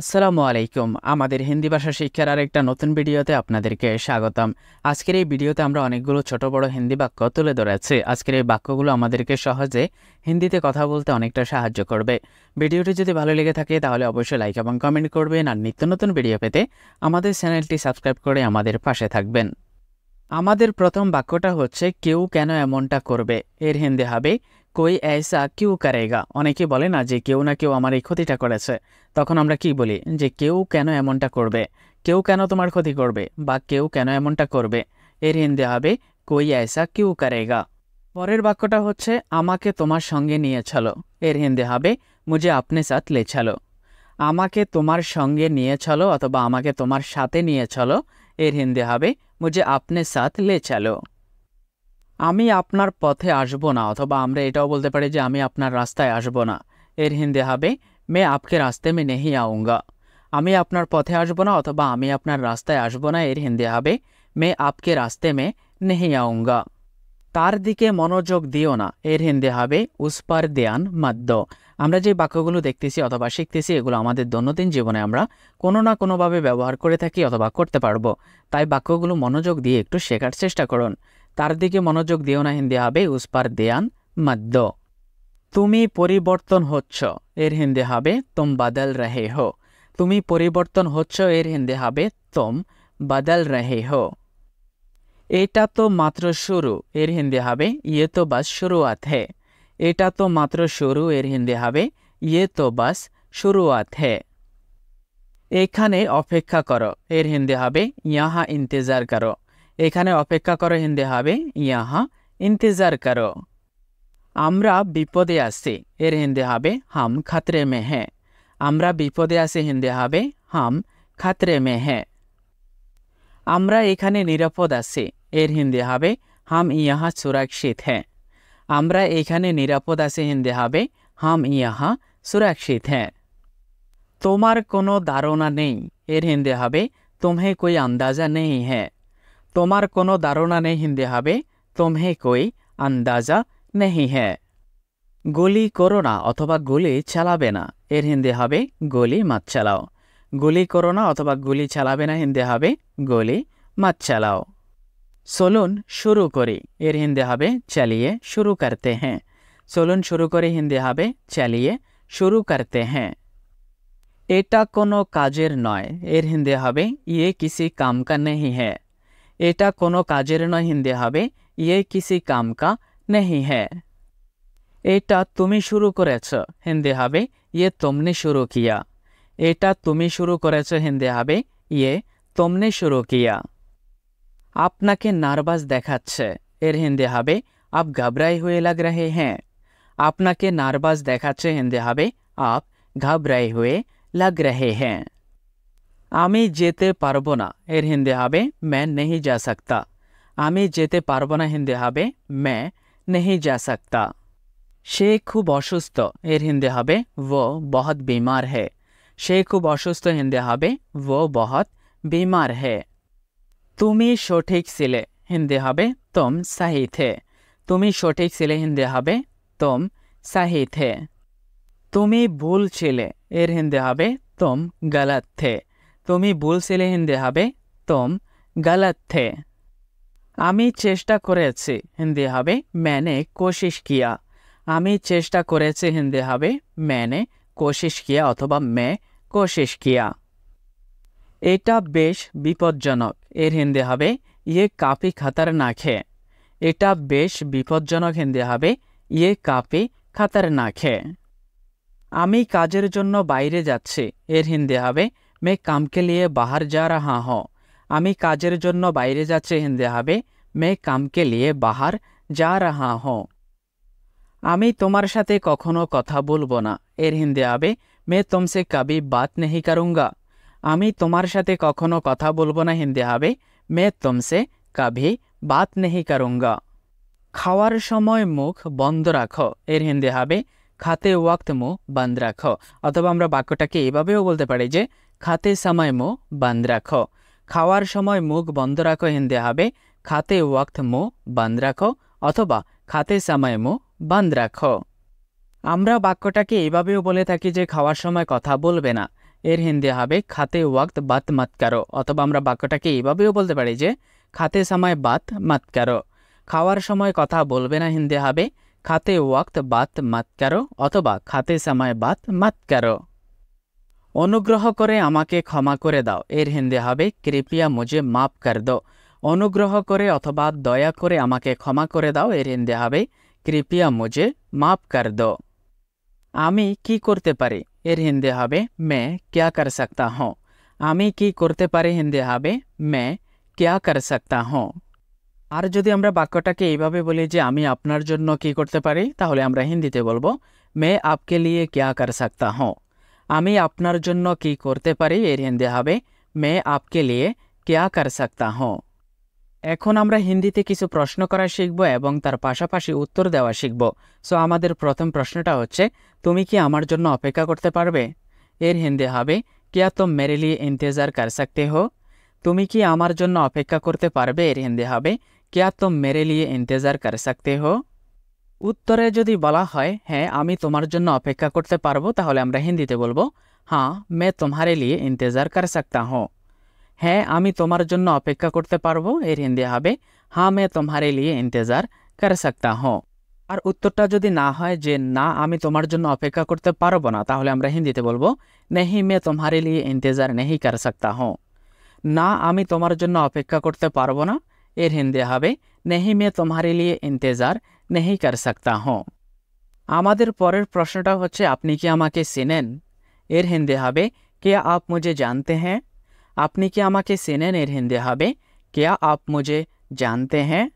আসসালামু আলাইকুম আমাদের হিন্দি ভাষা শিক্ষার আরেকটা নতুন ভিডিওতে আপনাদেরকে স্বাগতম আজকের এই ভিডিওতে আমরা অনেকগুলো ছোট বড় হিন্দি বাক্য তুলে ধরেছি আজকের এই বাক্যগুলো আমাদেরকে সহজে হিন্দিতে কথা বলতে অনেকটা সাহায্য করবে ভিডিওটি যদি ভালো লেগে থাকে তাহলে অবশ্যই লাইক এবং কমেন্ট করবেন আর নিত্য নতুন ভিডিও পেতে আমাদের চ্যানেলটি সাবস্ক্রাইব করে আমাদের পাশে থাকবেন আমাদের প্রথম বাক্যটা হচ্ছে কেউ কেন এমনটা করবে এর হিন্দি হবে কই এসা কিউ কারেগা অনেকে বলে না যে কেউ না কেউ আমার এই ক্ষতিটা করেছে তখন আমরা কি বলি যে কেউ কেন এমনটা করবে কেউ কেন তোমার ক্ষতি করবে বা কেউ কেন এমনটা করবে এর হিন্দি হবে কই এসা কিউ কারেগা পরের বাক্যটা হচ্ছে আমাকে তোমার সঙ্গে নিয়ে চলো এর হিন্দি হবে মুঝে আপনি সাথ লে চলো আমাকে তোমার সঙ্গে নিয়ে চলো অথবা আমাকে তোমার সাথে নিয়ে চলো এর হিন্দি হবে মুঝে আপনি সাথ লে চলো আমি আপনার পথে আসব না অথবা আমরা এটাও বলতে পারি যে আমি আপনার রাস্তায় আসব না এর হিন্দি হবে মে আপকে রাস্তে মে নেহি আউঙ্গা আমি আপনার পথে আসব না অথবা আমি আপনার রাস্তায় আসব না এর হিন্দি হবে মে আপকে রাস্তে মে নেহি আউঙ্গা তার দিকে মনোযোগ দিও না এর হিন্দি হবে উসপার দেয়ান মাদ্য আমরা যে বাক্যগুলো দেখতেছি অথবা শিখতেছি এগুলো আমাদের দৈনন্দিন জীবনে আমরা কোনো না কোনোভাবে ব্যবহার করে থাকি অথবা করতে পারবো তাই বাক্যগুলো মনোযোগ দিয়ে একটু শেখার চেষ্টা করুন তার দিকে মনোযোগ দিও না হিন্দি হবে উসপার দেয়ান মাদ্য তুমি পরিবর্তন হচ্ছ এর হিন্দি হবে তোম বাদল রাহে হো তুমি পরিবর্তন হচ্ছ এর হিন্দি হবে তোম বাদল রাহে হো এটা তো মাত্র শুরু এর হিন্দি হবে ইয়ে তো বাস শুরু হে এটা তো মাত্র শুরু এর হিন্দি হবে ইয়ে তো বাস শুরু হে এখানে অপেক্ষা করো এর হিন্দি হবে ইয়াহা ইন্তেজার করো এইখানে অপেক্ষা করো এর হিন্দি হবে ইয়াহা ইন্তিজার করো আমরা বিপদে আছে এর হিন্দি হবে হাম khatre में है আমরা বিপদে আছে এর হিন্দি হবে হাম khatre में है আমরা এখানে নিরাপদ আছে এর হিন্দি হবে হাম ইয়াহা સુરক্ষিত हैं हमरा एखने निरपद आसे हिंदी हाबे हम इयाहा सुरक्षित हैं तोमर कोनो दारोना নেই এর হিন্দি হবে tumhe koi andaaza nahi hai তোমার কোনো ধারণা নেই হিন্দে হবে তোমে কই আন্দাজা নেহি হ্যাঁ গুলি করো না অথবা গুলি চালাবে না এর হিন্দে হবে গুলি মাত চালাও গুলি করো না অথবা গুলি চালাবে না হিন্দে হবে গুলি মাত চালাও চলুন শুরু করি এর হিন্দে হবে চালিয়ে শুরু করতে হ্যাঁ চলুন শুরু করে হিন্দে হবে চালিয়ে শুরু করতে হ্যাঁ এটা কোনো কাজের নয় এর হিন্দে হবে ইয়ে কিসি কাম কা নেই হ্যাঁ এটা কোন কাজের নয় হিন্দে হবে ইয়ে কিসি কাম কা নহি হ্যায় এটা তুমি শুরু করেছো হিন্দে হবে ইয়ে তুমনে শুরু কিয়া এটা তুমি শুরু করেছো হিন্দে হবে ইয়ে তুমনে শুরু কিয়া আপনা কে নারভাস দেখাচ্ছে এর হিন্দে হবে আপ গাবরাই হুয়ে লাগ Rahe Hain আপনা কে নারভাস দেখাচ্ছে হিন্দে হবে আপ গাবরাই হুয়ে লাগ Rahe Hain আমি যেতে পারবো না এর হিন্দি হবে मैं नहीं जा सकता আমি যেতে পারবো না হিন্দি হবে मैं नहीं जा सकता সে খুব অসুস্থ এর হিন্দি হবে वो बहुत बीमार है সে খুব অসুস্থ হিন্দি হবে वो बहुत बीमार है তুমি সঠিক ছিলে হিন্দি হবে তুম সাহি থে তুমি সঠিক ছিলে হিন্দি হবে তুম সাহি থে তুমি ভুল ছিলে এর হিন্দি হবে তুম গলত থে তুমি ভুলছিলে হিন্দি হবে তোম গলত থে আমি চেষ্টা করেছি হিন্দি হবে ম্যানে কোশিশ কিয়া আমি চেষ্টা করেছি হিন্দি হবে ম্যানে কোশিশ কিয়া অথবা মে কোশিশ কিয়া এটা বেশ বিপজ্জনক এর হিন্দি হবে ইয়ে কাপি না খে এটা বেশ বিপজ্জনক হিন্দি হবে ইয়ে কাপি না খে আমি কাজের জন্য বাইরে যাচ্ছি এর হিন্দি হবে মে কামকে লিয়ে বাহার যা রাহা रहा আমি কাজের জন্য বাইরে যাচ্ছি হিন্দে হবে মে কামকে লিয়ে বাহার যা রাহা হ আমি তোমার সাথে কখনো কথা বলবো না এর হিন্দে হবে মে তোমসে কবি বাত নেহি করুঙ্গা আমি তোমার সাথে কখনো কথা বলবো না হিন্দে হবে মে তোমসে কবি বাত নেহি করুঙ্গা খাওয়ার সময় মুখ বন্ধ রাখো এর হিন্দে হবে খাতে ওয়াক্তমো বান্দ রাখ অথবা আমরা বাক্যটাকে এভাবেও বলতে পারি যে খাতে মো বান্দ রাখ খাওয়ার সময় মুখ বন্ধ রাখো হিন্দে হবে খাতে মো বান্দ রাখ অথবা খাতে মো বান্দ রাখ আমরা বাক্যটাকে এভাবেও বলে থাকি যে খাওয়ার সময় কথা বলবে না এর হিন্দে হবে খাতে ওয়াক্ত বাত মাত কারো অথবা আমরা বাক্যটাকে এভাবেও বলতে পারি যে খাতে সময় বাত মাত কারো খাওয়ার সময় কথা বলবে না হিন্দে হবে খাতে ওয়াক্ত বাত মাত করো অথবা খাতে সময় বাত মাত করো অনুগ্রহ করে আমাকে ক্ষমা করে দাও এর হিন্দি হবে কৃপিয়া মুজে মাফ কর দো অনুগ্রহ করে অথবা দয়া করে আমাকে ক্ষমা করে দাও এর হিন্দি হবে কৃপিয়া মুজে মাফ কর দো আমি কি করতে পারি এর হিন্দি হবে মে ক্যা কর সকতা হ আমি কি করতে পারি হিন্দি হবে মে ক্যা কর সকতা হ আর যদি আমরা বাক্যটাকে এইভাবে বলি যে আমি আপনার জন্য কি করতে পারি তাহলে আমরা হিন্দিতে বলবো মে আপকে লিয়ে ক্যা কার সকতা হ আমি আপনার জন্য কি করতে পারি এর হিন্দি হবে মে আপকে লিয়ে ক্যা কর সকতা হ এখন আমরা হিন্দিতে কিছু প্রশ্ন করা শিখব এবং তার পাশাপাশি উত্তর দেওয়া শিখব সো আমাদের প্রথম প্রশ্নটা হচ্ছে তুমি কি আমার জন্য অপেক্ষা করতে পারবে এর হিন্দি হবে ক্যা তো মেরে লিয়ে ইন্তেজার কার সকতে হো তুমি কি আমার জন্য অপেক্ষা করতে পারবে হিন্দি হবে কেয়া তুম মেরে লিয়ে ইন্তেজার কর সকতে হো উত্তরে যদি বলা হয় হ্যাঁ আমি তোমার জন্য অপেক্ষা করতে পারবো তাহলে আমরা হিন্দিতে বলবো হ্যাঁ মে তোমারে লিয়ে ইন্তেজার কর সকতা হো হ্যাঁ আমি তোমার জন্য অপেক্ষা করতে পারবো এর হিন্দি হবে হ্যাঁ মে তোমারে লিয়ে ইন্তেজার কর সকতা হো আর উত্তরটা যদি না হয় যে না আমি তোমার জন্য অপেক্ষা করতে পারবো না তাহলে আমরা হিন্দিতে বলবো নেহি মে তোমারে লিয়ে ইন্তেজার নেহি কর সকতা হো না আমি তোমার জন্য অপেক্ষা করতে পারবো না এর হিন্দি হবে নেহি মে তোমার লিয়ে ইন্তেজার নেহি কর সকতা হো আমাদের পরের প্রশ্নটা হচ্ছে আপনি কি আমাকে সিনেন এর হিন্দি হবে কে আপ মুঝে জানতে হ্যাঁ আপনি কি আমাকে চেনেন এর হিন্দি হবে কেয়া আপ মুঝে জানতে হ্যাঁ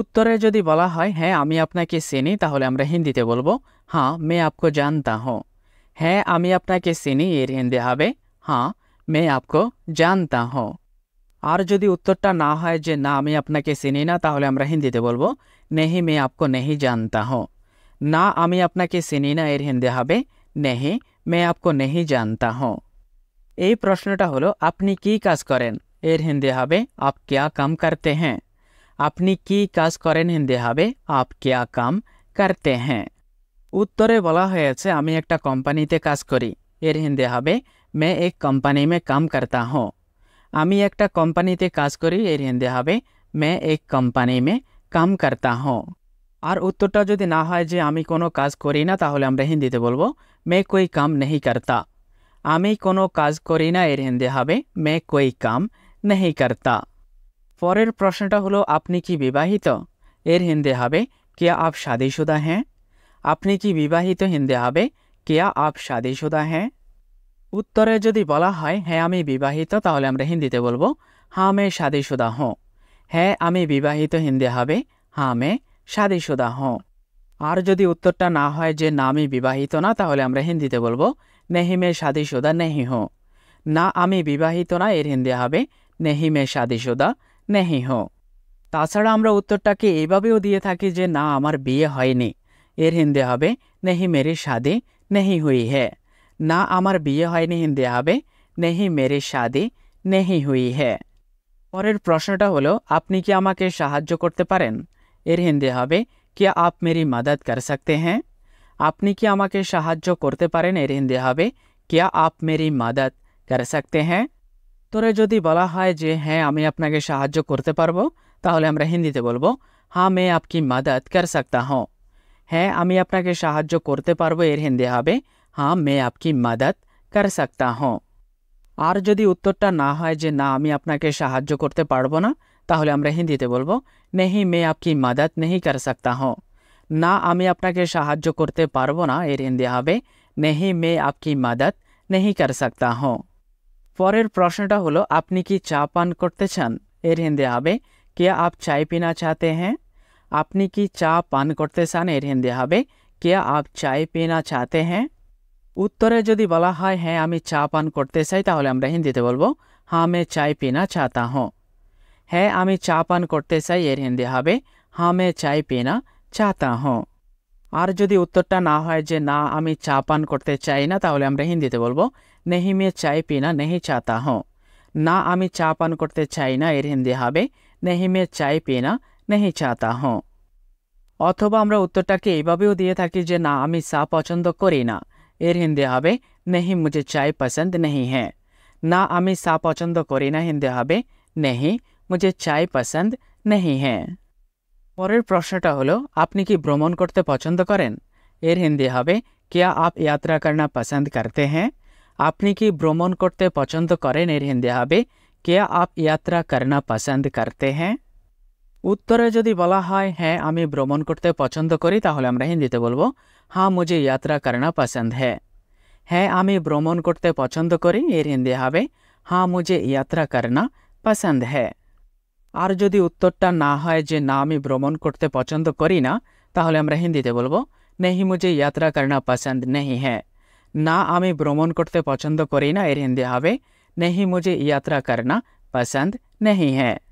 উত্তরে যদি বলা হয় হ্যাঁ আমি আপনাকে সিনি তাহলে আমরা হিন্দিতে বলবো হ্যাঁ মে আপকো জানতা হো হ্যাঁ আমি আপনাকে সিনি এর হিন্দি হবে হ্যাঁ मैं আপকো জানতা হো আর যদি উত্তরটা না হয় যে না আমি আপনাকে চিনি না তাহলে আমরা হিন্দিতে বলবো নেহি মে আপকো নেহি জানতা হো না আমি আপনাকে চিনি না এর হিন্দি হবে নেহি মে আপকো নেহি জানতা হো এই প্রশ্নটা হলো আপনি কি কাজ করেন এর হিন্দি হবে আপ কেয়া কাম করতে হ্যাঁ আপনি কি কাজ করেন হিন্দি হবে আপ কেয়া কাম করতে হ্যাঁ উত্তরে বলা হয়েছে আমি একটা কোম্পানিতে কাজ করি এর হিন্দি হবে মে এক কোম্পানি মে কাম করতা হো আমি একটা কোম্পানিতে কাজ করি এর হিন্দে হবে মে এক কোম্পানি মে কাম করতা হো আর উত্তরটা যদি না হয় যে আমি কোনো কাজ করি না তাহলে আমরা হিন্দিতে বলবো মে কই কাম নেহি করতা আমি কোনো কাজ করি না এর হিন্দি হবে মে কই কাম নেহি করতা পরের প্রশ্নটা হলো আপনি কি বিবাহিত এর হিন্দি হবে কেয়া আপ শাদিশুদা হ্যাঁ আপনি কি বিবাহিত হিন্দি হবে কেয়া আপ শাদিশুদা হ্যাঁ উত্তরে যদি বলা হয় হ্যাঁ আমি বিবাহিত তাহলে আমরা হিন্দিতে বলবো হা হ্যাঁ, মে শাদিশুদা হ হ্যাঁ আমি বিবাহিত হিন্দি হবে হা হ্যাঁ, মে শাদিশুদা হ আর যদি উত্তরটা না হয় যে না আমি বিবাহিত না তাহলে আমরা হিন্দিতে বলবো নেহি মে শাদিশুদা নেহি হ না আমি বিবাহিত না এর হিন্দি হবে নেহি মে শাদিশুদা নেহি হোঁ তাছাড়া আমরা উত্তরটাকে এভাবেও দিয়ে থাকি যে না আমার বিয়ে হয়নি এর হিন্দি হবে নেহি মেরি শাদি নেহি হুই হ্যাঁ না আমার বিয়ে হয়নি হিন্দি হবে নেহি মেরি শাদি নেহি হুই হে পরের প্রশ্নটা হলো আপনি কি আমাকে সাহায্য করতে পারেন এর হিন্দি হবে কি আপ মেরি মাদত কর সকতে হ্যাঁ আপনি কি আমাকে সাহায্য করতে পারেন এর হিন্দি হবে কিয়া আপ মেরি মাদত কর সকতে হ্যাঁ তোরে যদি বলা হয় যে হ্যাঁ আমি আপনাকে সাহায্য করতে পারবো তাহলে আমরা হিন্দিতে বলবো হ্যাঁ মে আপকি মাদত কর সকতা হ্যাঁ হ্যাঁ আমি আপনাকে সাহায্য করতে পারবো এর হিন্দি হবে हां मैं आपकी मदद कर सकता हूं और यदि उत्तर ना हो जे ना मैं आपनके सहायता करते परबो ना তাহলে আমরা হিন্দিতে বলবো নেহি মে apki madad nahi kar sakta hu না আমি আপনাকে সাহায্য করতে পারবো না এর হিন্দে হবে নেহি মে apki madad nahi kar sakta hu for এর প্রশ্নটা হলো আপনি কি চা পান করতে চান এর হিন্দে আবে کیا aap chai peena chahte hain आपने की चा पान करते छान এর হিন্দে হবে क्या आप चाय पीना चाहते हैं উত্তরে যদি বলা হয় হ্যাঁ আমি চা পান করতে চাই তাহলে আমরা হিন্দিতে বলবো হা হ্যাঁ, মে চাই পিনা চাতা হো হ্যাঁ আমি চা পান করতে চাই এর হিন্দি হবে হা হ্যাঁ, মে চাই চা চাতা হো আর যদি উত্তরটা না হয় যে না আমি চা পান করতে চাই না তাহলে আমরা হিন্দিতে বলবো নেহি মে চাই পিনা নেহি চাতা হো না আমি চা পান করতে চাই না এর হিন্দি হবে নেহি মে চাই না নেহি চাতা হো অথবা আমরা উত্তরটাকে এইভাবেও দিয়ে থাকি যে না আমি চা পছন্দ করি না এর হিন্দি হবে নেহি মুঝে চাই পছন্দ নেহি হ্যাঁ না আমি চা পছন্দ করি না হিন্দি হবে নেহি মুঝে চাই পছন্দ নেহি হ্যাঁ পরের প্রশ্নটা হলো আপনি কি ভ্রমণ করতে পছন্দ করেন এর হিন্দি হবে কিয়া আপ যাত্রা করনা পছন্দ করতে হ্যাঁ আপনি কি ভ্রমণ করতে পছন্দ করেন এর হিন্দি হবে কিয়া আপ যাত্রা করনা পছন্দ করতে হ্যাঁ উত্তরে যদি বলা হয় হ্যাঁ আমি ভ্রমণ করতে পছন্দ করি তাহলে আমরা হিন্দিতে বলবো হ্যাঁ মুঝে যাত্রা কারণা পছন্দ হ্যাঁ হ্যাঁ আমি ভ্রমণ করতে পছন্দ করি এর হিন্দি হবে হ্যাঁ মুঝে যাত্রা করনা পছন্দ হ্যাঁ আর যদি উত্তরটা না হয় যে না আমি ভ্রমণ করতে পছন্দ করি না তাহলে আমরা হিন্দিতে বলবো নেহি মুঝে যাত্রা কারণা পছন্দ নেহি হ্যাঁ না আমি ভ্রমণ করতে পছন্দ করি না এর হিন্দি হবে নেহি মুঝে যাত্রা করনা পছন্দ নেহি হ্যাঁ